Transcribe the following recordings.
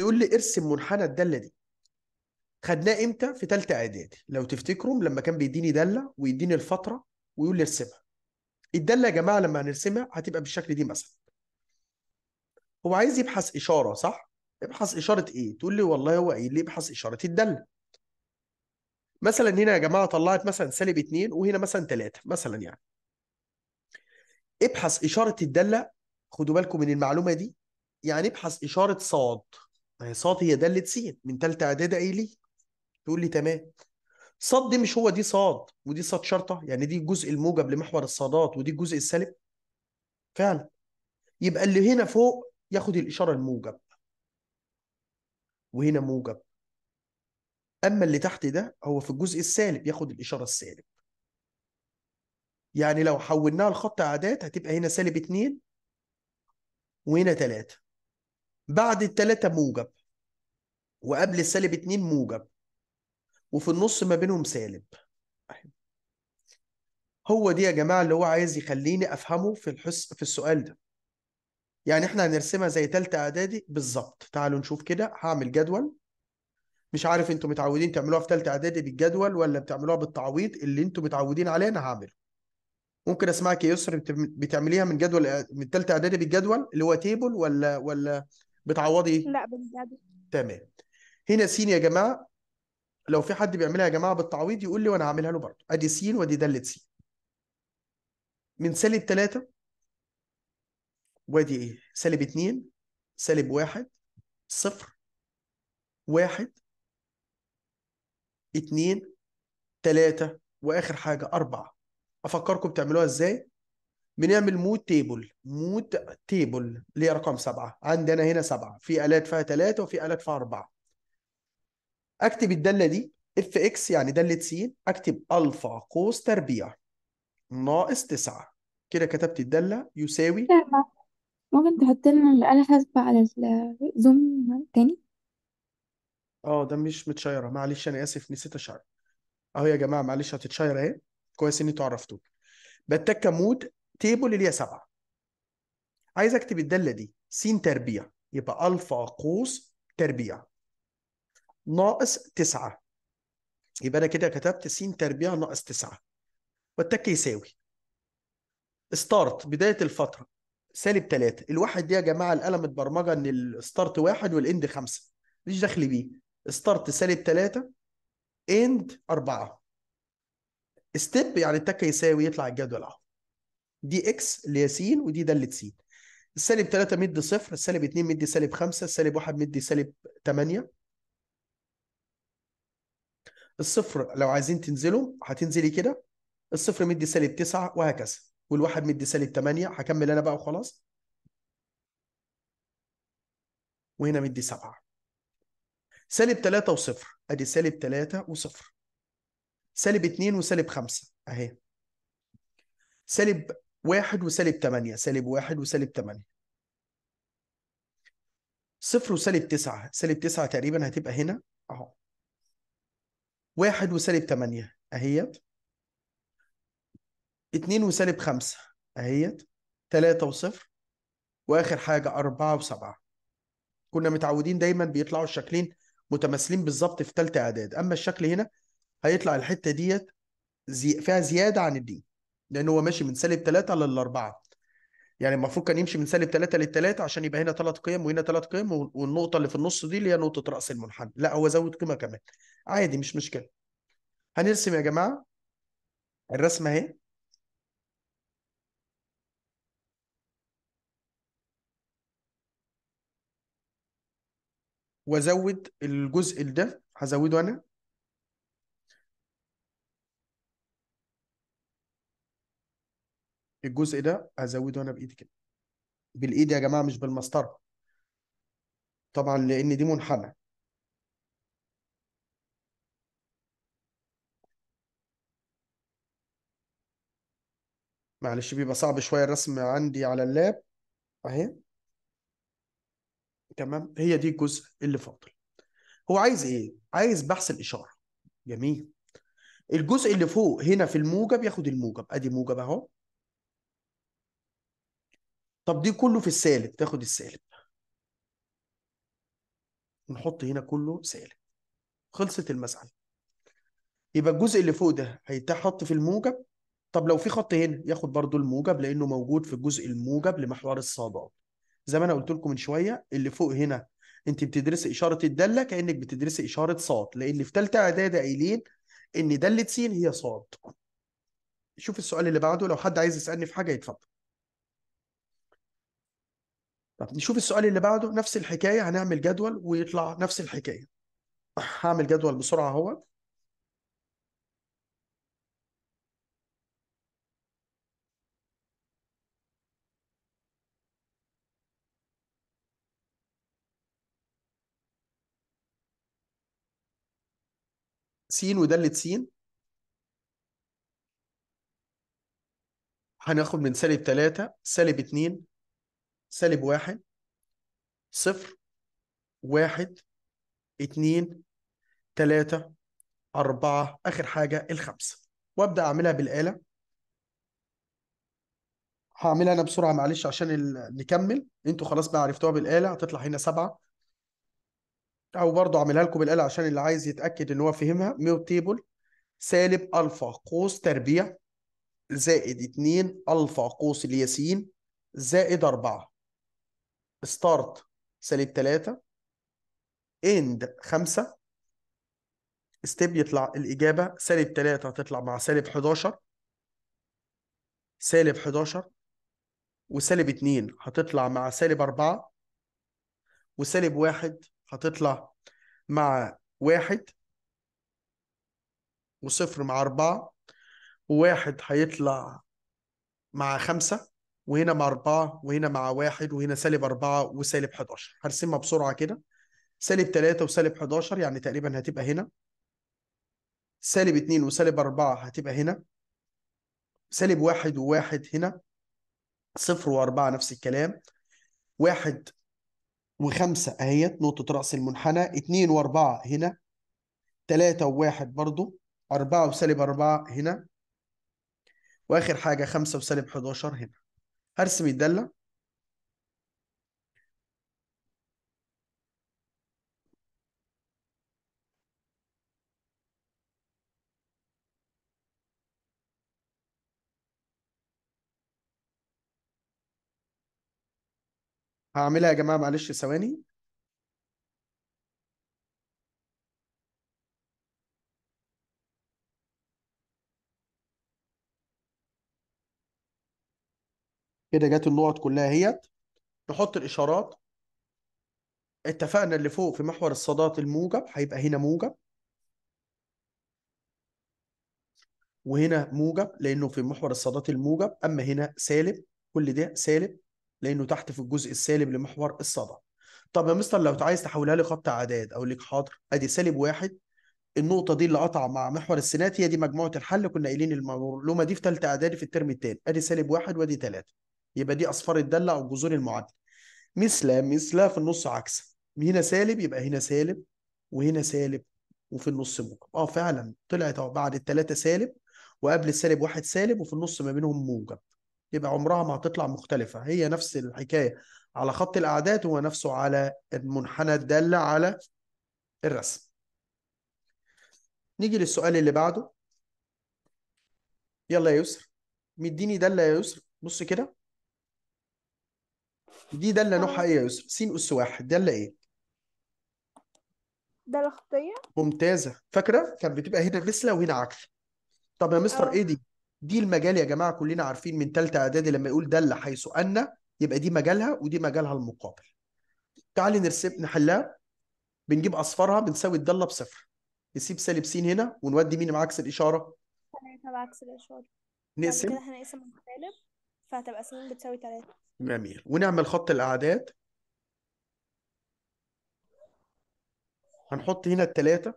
بيقول لي ارسم منحنى الداله دي خدناه امتى في ثالثه اعدادي لو تفتكروا لما كان بيديني داله ويديني الفتره ويقول لي ارسمها الداله يا جماعه لما هنرسمها هتبقى بالشكل دي مثلا هو عايز يبحث اشاره صح ابحث اشاره ايه تقول لي والله هو قايل لي ابحث اشاره الداله مثلا هنا يا جماعه طلعت مثلا سالب 2 وهنا مثلا 3 مثلا يعني ابحث اشاره الداله خدوا بالكم من المعلومه دي يعني ابحث اشاره صاد ما هي صاد هي دالة تسين من تالتة اعدادي لي تقول لي تمام صاد دي مش هو دي صاد ودي صاد شرطه يعني دي الجزء الموجب لمحور الصادات ودي الجزء السالب فعلا يبقى اللي هنا فوق ياخد الاشاره الموجب وهنا موجب اما اللي تحت ده هو في الجزء السالب ياخد الاشاره السالب يعني لو حولناها لخط عادات هتبقى هنا سالب 2 وهنا 3 بعد الثلاثة موجب وقبل السالب اتنين موجب وفي النص ما بينهم سالب هو دي يا جماعة اللي هو عايز يخليني أفهمه في الحس في السؤال ده يعني احنا هنرسمها زي تالتة إعدادي بالظبط تعالوا نشوف كده هعمل جدول مش عارف انتوا متعودين تعملوها في تالتة إعدادي بالجدول ولا بتعملوها بالتعويض اللي انتوا متعودين عليه أنا هعمله ممكن اسمعك يا يسر بتعمليها من جدول من تالتة إعدادي بالجدول اللي هو تيبل ولا ولا بتعوضي ايه؟ لا بالزياده تمام هنا س يا جماعه لو في حد بيعملها يا جماعه بالتعويض يقول لي وانا هعملها له برضه ادي س ودي داله س من سالب 3 وادي ايه سالب 2 سالب 1 0 1 2 3 واخر حاجه 4 افكركم بتعملوها ازاي بنعمل مود تيبل مود تيبل اللي هي رقم سبعه عندنا هنا سبعه في الات فيها ثلاثه وفي الات فيها اربعه اكتب الداله دي اف اكس يعني داله س اكتب الفا قوس تربيع ناقص تسعه كده كتبت الداله يساوي ممكن تحط لنا الآلة حاسبة على الزوم تاني اه ده مش متشيره معلش انا اسف نسيت اشير اهو يا جماعه معلش هتتشير اهي كويس اني تعرفتوك بتكة مود تيبل اللي هي 7 عايز اكتب الداله دي س تربيع يبقى الفا قوس تربيع ناقص 9 يبقى انا كده كتبت س تربيع ناقص 9 والتك يساوي ستارت بدايه الفتره سالب 3 الواحد دي يا جماعه القلم اتبرمجه ان الستارت واحد والاند خمسه ماليش دخل بيه ستارت سالب 3 اند 4 ستيب يعني التك يساوي يطلع الجدول اهو دي اكس اللي هي س ودي داله س السالب 3 مدي صفر السالب 2 مدي سالب 5 السالب 1 مدي سالب 8 الصفر لو عايزين تنزله هتنزلي كده الصفر مدي سالب 9 وهكذا والواحد مدي سالب 8 هكمل انا بقى وخلاص وهنا مدي 7 سالب 3 وصفر ادي سالب 3 وصفر سالب 2 وسالب 5 اهي سالب واحد وسالب 8 سالب واحد وسالب 8 صفر وسالب 9 سالب 9 تقريبا هتبقى هنا اهو واحد وسالب 8 اهيت 2 وسالب 5 اهيت 3 وصفر واخر حاجه 4 و7 كنا متعودين دايما بيطلعوا الشكلين متماثلين بالظبط في ثالثه اعداد اما الشكل هنا هيطلع الحته ديت فيها زياده عن الدي لان هو ماشي من سالب 3 لل 4 يعني المفروض كان يمشي من سالب 3 لل 3 عشان يبقى هنا 3 قيم وهنا 3 قيم والنقطه اللي في النص دي اللي هي نقطه راس المنحنى لا هو زود قيمه كمان عادي مش مشكله هنرسم يا جماعه الرسمه اهي وازود الجزء ده هزوده انا الجزء ده هزوده انا بايدي كده بالايد يا جماعه مش بالمسطره طبعا لان دي منحنى معلش بيبقى صعب شويه الرسم عندي على اللاب اهي تمام هي دي الجزء اللي فاضل هو عايز ايه عايز بحث الاشاره جميل الجزء اللي فوق هنا في الموجب ياخد الموجب ادي موجب اهو طب دي كله في السالب تاخد السالب نحط هنا كله سالب خلصت المسألة يبقى الجزء اللي فوق ده هيتحط في الموجب طب لو في خط هنا ياخد برضو الموجب لأنه موجود في الجزء الموجب لمحور الصادات زي ما أنا قلت لكم من شوية اللي فوق هنا أنت بتدرسي إشارة الدالة كأنك بتدرسي إشارة صاد لأن في ثالثة إعداد قايلين إن دالة س هي صاد شوف السؤال اللي بعده لو حد عايز يسألني في حاجة يتفضل طب نشوف السؤال اللي بعده نفس الحكايه هنعمل جدول ويطلع نفس الحكايه هعمل جدول بسرعه هو س ودالة س هناخد من سالب 3 سالب 2 سالب واحد صفر واحد اتنين تلاتة أربعة آخر حاجة الخمسة وأبدأ أعملها بالآلة هعملها أنا بسرعة معلش عشان ال... نكمل أنتوا خلاص بقى عرفتوها بالآلة هتطلع هنا سبعة أو برضو أعملها لكم بالآلة عشان اللي عايز يتأكد إن هو فهمها ميو تيبل سالب ألفا قوس تربيع زائد اتنين ألفا قوس الياسين زائد أربعة ستارت سالب 3 اند 5 ستيب يطلع الاجابه سالب 3 هتطلع مع سالب 11 سالب 11 وسالب 2 هتطلع مع سالب 4 وسالب 1 هتطلع مع 1 وصفر مع 4 وواحد هيطلع مع 5 وهنا مع أربعة وهنا مع واحد وهنا سالب أربعة وسالب 11 هرسمها بسرعة كده سالب 3 وسالب 11 يعني تقريبا هتبقى هنا سالب 2 وسالب 4 هتبقى هنا سالب 1 و1 هنا صفر و4 نفس الكلام واحد وخمسة اهيت نقطة رأس المنحنى اتنين واربعة هنا تلاتة وواحد برضو أربعة وسالب أربعة هنا وآخر حاجة خمسة وسالب 11 هنا هرسم الدالة هعملها يا جماعة معلش ثواني كده جت النقط كلها اهيت نحط الاشارات اتفقنا اللي فوق في محور الصادات الموجب هيبقى هنا موجب وهنا موجب لانه في محور الصادات الموجب اما هنا سالب كل ده سالب لانه تحت في الجزء السالب لمحور الصدى طب يا مستر لو عايز تحولها لخط اعداد اقول لك حاضر ادي سالب واحد النقطه دي اللي قطع مع محور السينات هي دي مجموعه الحل كنا قايلين المعلومه دي في ثالثه اعدادي في الترم الثاني ادي سالب واحد وادي ثلاثه يبقى دي اصفار الداله او جذور المعادله مثل مثل في النص عكس هنا سالب يبقى هنا سالب وهنا سالب وفي النص موجب اه فعلا طلعت بعد الثلاثه سالب وقبل السالب واحد سالب وفي النص ما بينهم موجب يبقى عمرها ما هتطلع مختلفه هي نفس الحكايه على خط الاعداد هو نفسه على المنحنى الداله على الرسم نيجي للسؤال اللي بعده يلا يا يسر مديني داله يا يسر بص كده دي دالة نوعها آه. ايه يا يسرا؟ س اس واحد دالة ايه؟ داله خطيه ممتازة فاكرة؟ كانت بتبقى هنا مثلى وهنا عكسه طب يا مستر اه ايه دي؟ دي المجال يا جماعة كلنا عارفين من تالتة اعدادي لما يقول دالة حيث أن يبقى دي مجالها ودي مجالها المقابل تعالي نرسم نحلها بنجيب اصفارها بنساوي الداله بصفر نسيب سالب س هنا ونودي مين مع عكس الاشاره؟ تلاتة بعكس الإشارة بعد نقسم كده هنقسم السالب فهتبقى سنين بتساوي تلاتة جميل ونعمل خط الأعداد هنحط هنا التلاتة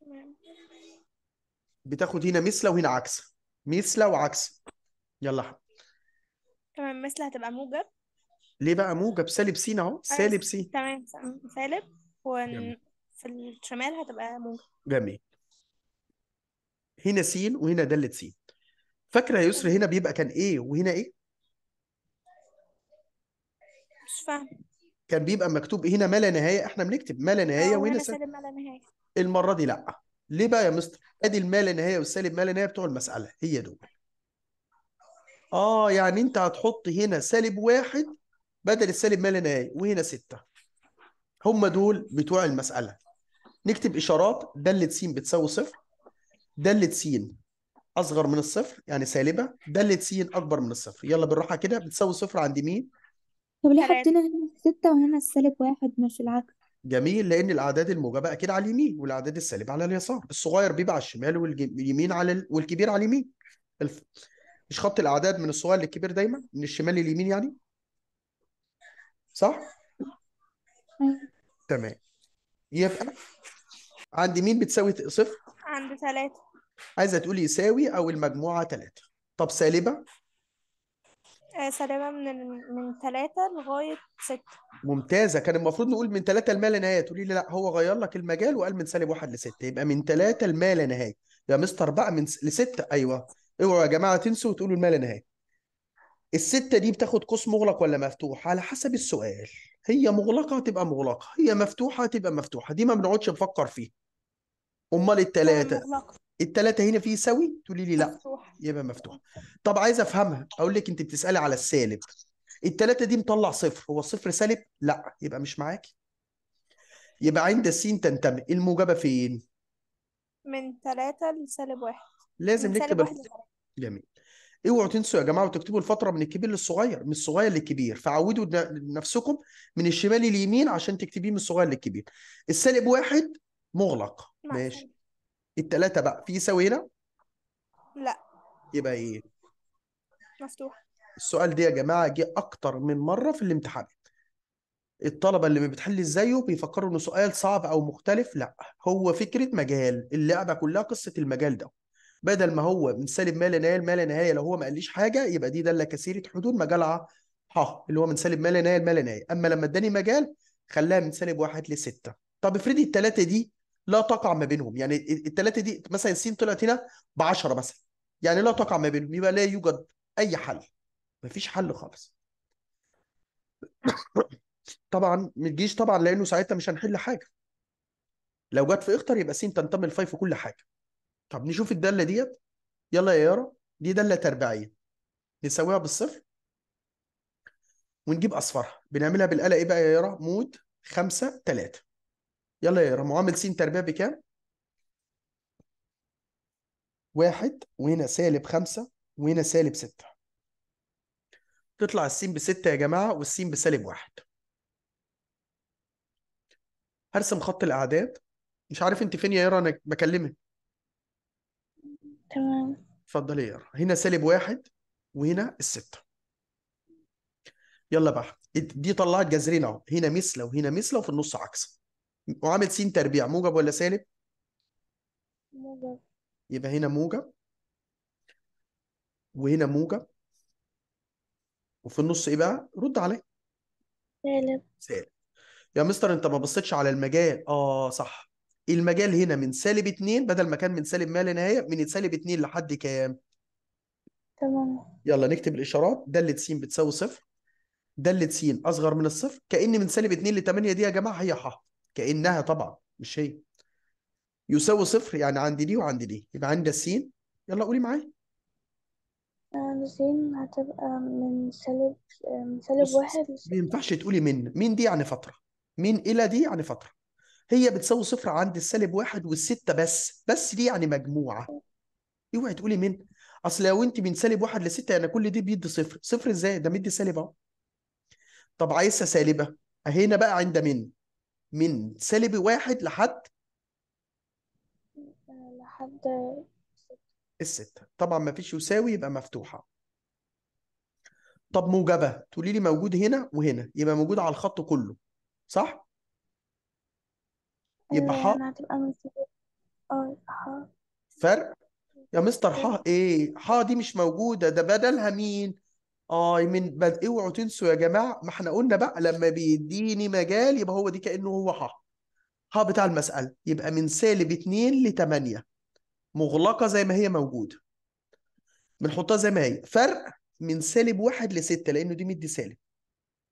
تمام بتاخد هنا مثل وهنا عكس مثل وعكس يلا حق. تمام مثل هتبقى موجب ليه بقى موجب سالب س اهو أيوة، سالب س تمام سالب وفي الشمال هتبقى موجب جميل هنا س وهنا دالة س فاكره يا يسري هنا بيبقى كان ايه وهنا ايه مش فاهم كان بيبقى مكتوب هنا ما لا نهايه احنا بنكتب ما لا نهايه اه، وهنا سالب ما لا نهايه المره دي لا ليه بقى يا مستر ادي ما لا نهايه والسالب ما لا نهايه بتوع المساله هي دول اه يعني انت هتحط هنا سالب واحد بدل السالب ما لا نهايه وهنا ستة هم دول بتوع المساله نكتب اشارات دالة س بتساوي صفر دالة س اصغر من الصفر يعني سالبه داله س اكبر من الصفر يلا بالراحه كده بتساوي صفر عند مين طب ليه حطينا هنا ستة وهنا السالب واحد مش العكس جميل لان الاعداد الموجبه اكيد على اليمين والاعداد السالبه على اليسار الصغير بيبقى على الشمال واليمين على ال... والكبير على اليمين الف... مش خط الاعداد من الصغير للكبير دايما من الشمال لليمين يعني صح أيوة. تمام يبقى عند مين بتساوي صفر عند ثلاثة عايزه تقولي يساوي او المجموعه 3 طب سالبه آه، سالبه من من 3 لغايه 6 ممتازه كان المفروض نقول من 3 لما لا نهايه تقولي لي لا هو غير لك المجال وقال من سالب 1 ل 6 يبقى من 3 لما لا نهايه يا مستر بقى من ل 6 ايوه اوعوا يا جماعه تنسوا وتقولوا لما لا نهايه الستة دي بتاخد قوس مغلق ولا مفتوح على حسب السؤال هي مغلقة تبقى مغلقة هي مفتوحة تبقى مفتوحة دي ما بنقعدش نفكر فيها أمال التلاتة مغلقة. الثلاثه هنا فيه سوي تقولي لي لا مفتوح يبقى مفتوح طب عايز افهمها اقول لك انت بتسالي على السالب الثلاثه دي مطلع صفر هو الصفر سالب لا يبقى مش معاكي يبقى عند س تنتمي الموجبه فين من 3 لسالب 1 لازم نكتب جميل اوعوا تنسوا يا جماعه وتكتبوا الفتره من الكبير للصغير من الصغير للكبير فعودوا نفسكم من الشمال لليمين عشان تكتبيه من الصغير للكبير السالب واحد مغلق ماشي التلاتة بقى في يساوي هنا؟ لا يبقى ايه؟ مفتوح السؤال ده يا جماعة جه أكتر من مرة في الامتحان الطلبة اللي ما بتحلش زيه بيفكروا إنه سؤال صعب أو مختلف لا هو فكرة مجال اللعبة كلها قصة المجال ده بدل ما هو من سالب ما لا نهايه ما لا نهايه لو هو ما قاليش حاجه يبقى دي داله كثيره حدود مجالها ها اللي هو من سالب ما لا نهايه ما لا نهايه اما لما اداني مجال خلاها من سالب واحد لسته طب افرضي الثلاثه دي لا تقع ما بينهم يعني الثلاثه دي مثلا س طلعت هنا ب 10 مثلا يعني لا تقع ما بينهم يبقى لا يوجد اي حل مفيش حل خالص طبعا ما تجيش طبعا لانه ساعتها مش هنحل حاجه لو جت في اختر يبقى سين تنتمي لفاي في كل حاجه طب نشوف الداله ديت يلا يا يارا دي داله تربيعيه نساويها بالصفر ونجيب اصفرها بنعملها بالاله ايه بقى يا يارا مود 5 3 يلا يا معامل س تربيع بكام؟ واحد وهنا سالب خمسة وهنا سالب ستة تطلع السين بستة يا جماعة والسين بسالب واحد هرسم خط الأعداد مش عارف أنت فين يا يارا أنا بكلمك تمام اتفضلي يا يارا هنا سالب واحد وهنا الستة يلا بقى دي طلعت جذرين أهو هنا مثلة وهنا مثلة وفي النص عكس وعامل س تربيع موجب ولا سالب؟ موجب يبقى هنا موجب وهنا موجب وفي النص ايه بقى؟ رد عليا سالب سالب يا مستر انت ما بصيتش على المجال اه صح المجال هنا من سالب 2 بدل ما كان من سالب ما لا نهايه من سالب 2 لحد كام؟ تمام يلا نكتب الاشارات داله س بتساوي صفر داله س اصغر من الصفر كان من سالب 2 ل 8 دي يا جماعه هي ح كانها طبعا مش هي يساوي صفر يعني عندي دي وعندي دي يبقى عندي السين يلا قولي معايا آه، السين هتبقى من سالب آه، من سالب واحد ما ينفعش تقولي من من دي يعني فتره من الى دي يعني فتره هي بتساوي صفر عند السالب واحد والستة بس بس دي يعني مجموعة اوعي تقولي من اصل لو انت من سالب واحد لستة يعني كل دي بيدي صفر صفر ازاي ده مدي سالب اهو طب عايزها سالبة هنا بقى عند من من سالب واحد لحد لحد الستة طبعا ما فيش يساوي يبقى مفتوحة طب موجبة تقولي لي موجود هنا وهنا يبقى موجود على الخط كله صح؟ يبقى ح اه, آه، فرق يا مستر ح ايه؟ ح دي مش موجودة ده بدلها مين؟ اي آه، من بد... اوعوا إيه تنسوا يا جماعه ما احنا قلنا بقى لما بيديني مجال يبقى هو دي كانه هو ها ها بتاع المساله يبقى من سالب 2 ل 8 مغلقه زي ما هي موجوده بنحطها زي ما هي فرق من سالب 1 ل 6 لانه دي مدي سالب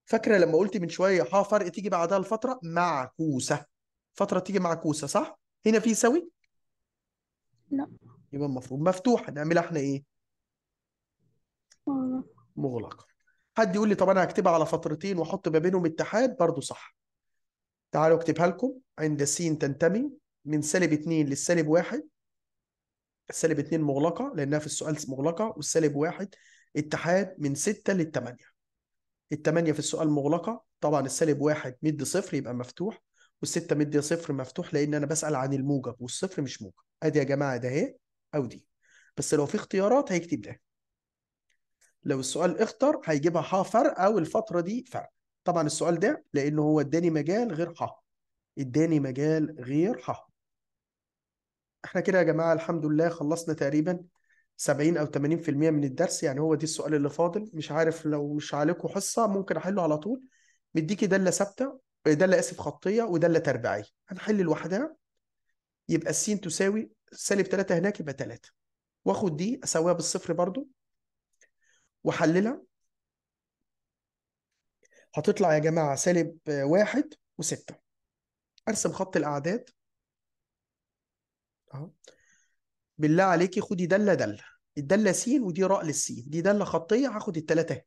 فاكره لما قلت من شويه ها فرق تيجي بعدها الفتره معكوسه فتره تيجي معكوسه صح هنا في سوي لا يبقى المفروض مفتوحه نعملها احنا ايه مغلق حد يقول لي طب انا هكتبها على فترتين واحط ما بينهم اتحاد برضو صح تعالوا اكتبها لكم عند س تنتمي من سالب 2 للسالب 1 السالب 2 مغلقة لأنها في السؤال مغلقة والسالب 1 اتحاد من 6 لل 8 ال 8 في السؤال مغلقة طبعا السالب 1 مد صفر يبقى مفتوح وال 6 مد صفر مفتوح لأن أنا بسأل عن الموجب والصفر مش موجب أدي يا جماعة ده أهي أو دي بس لو في اختيارات هيكتب ده لو السؤال اختر هيجيبها ح فرق او الفتره دي فرق طبعا السؤال ده لانه هو اداني مجال غير ح اداني مجال غير ح احنا كده يا جماعه الحمد لله خلصنا تقريبا 70 او 80% من الدرس يعني هو دي السؤال اللي فاضل مش عارف لو مش عليكم حصه ممكن احله على طول مديكي داله ثابته داله اسف خطيه وداله تربيعيه هنحل لوحدها يبقى السين تساوي سالب 3 هناك يبقى 3 واخد دي اساويها بالصفر برضو وحللها هتطلع يا جماعه سالب آه، واحد وستة ارسم خط الاعداد اهو بالله عليكي خدي داله داله الداله س ودي راء للسين دي داله خطيه هاخد التلاتة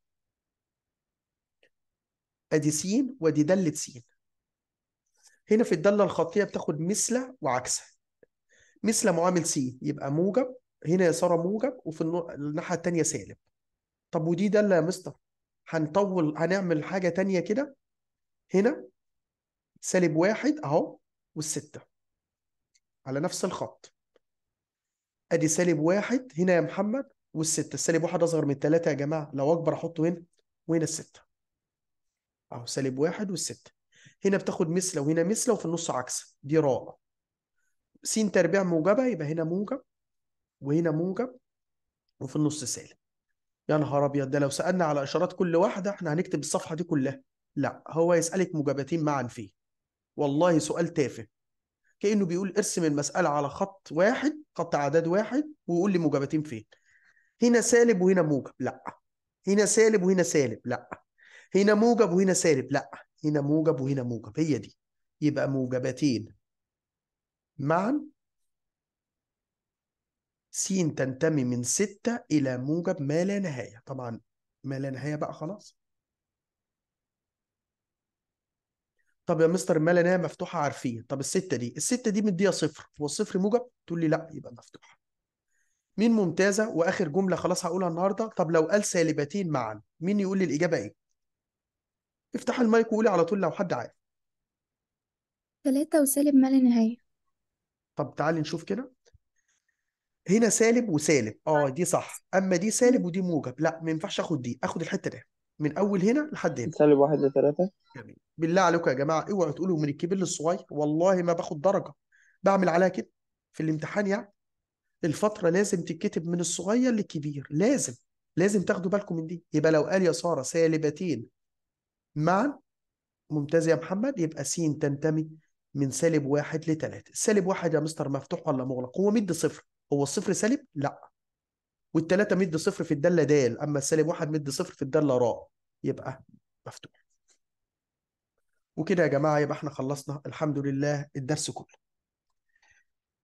ادي س ودي داله س هنا في الداله الخطيه بتاخد مثله وعكسها مثل معامل س يبقى موجب هنا يا ساره موجب وفي الناحيه التانية سالب طب ودي دالة يا مستر هنطول هنعمل حاجة تانية كده هنا سالب واحد اهو والستة على نفس الخط ادي سالب واحد هنا يا محمد والستة سالب واحد اصغر من ثلاثة يا جماعة لو اكبر احطه هنا وهنا الستة اهو سالب واحد والستة هنا بتاخد مثلة وهنا مثلة وفي النص عكس دي راء س تربيع موجبة يبقى هنا موجب وهنا موجب وفي النص سالب يا نهار ابيض ده لو سالنا على اشارات كل واحده احنا هنكتب الصفحه دي كلها لا هو يسالك مجابتين معا فيه والله سؤال تافه كانه بيقول ارسم المساله على خط واحد خط اعداد واحد وقول لي مجابتين فين هنا سالب وهنا موجب لا هنا سالب وهنا سالب لا هنا موجب وهنا سالب لا هنا موجب وهنا موجب هي دي يبقى موجبتين معا س تنتمي من ستة إلى موجب ما لا نهاية طبعا ما لا نهاية بقى خلاص طب يا مستر ما لا نهاية مفتوحة عارفين طب الستة دي الستة دي مديها صفر هو الصفر موجب تقول لي لا يبقى مفتوحة مين ممتازة وآخر جملة خلاص هقولها النهاردة طب لو قال سالبتين معا مين يقول لي الإجابة إيه افتح المايك وقولي على طول لو حد عارف تلاتة وسالب ما لا نهاية طب تعالي نشوف كده هنا سالب وسالب اه طيب. دي صح اما دي سالب ودي موجب لا ما ينفعش اخد دي اخد الحته دي من اول هنا لحد هنا سالب واحد لثلاثة جميل بالله عليكم يا جماعه اوعوا تقولوا من الكبير للصغير والله ما باخد درجه بعمل عليها كده في الامتحان يعني الفتره لازم تتكتب من الصغير للكبير لازم لازم تاخدوا بالكم من دي يبقى لو قال يا ساره سالبتين معا ممتاز يا محمد يبقى س تنتمي من سالب واحد لثلاثة سالب واحد يا مستر مفتوح ولا مغلق هو مد صفر هو الصفر سالب؟ لا والتلاتة مد صفر في الدالة دال أما السالب واحد مد صفر في الدالة راء يبقى مفتوح وكده يا جماعة يبقى احنا خلصنا الحمد لله الدرس كله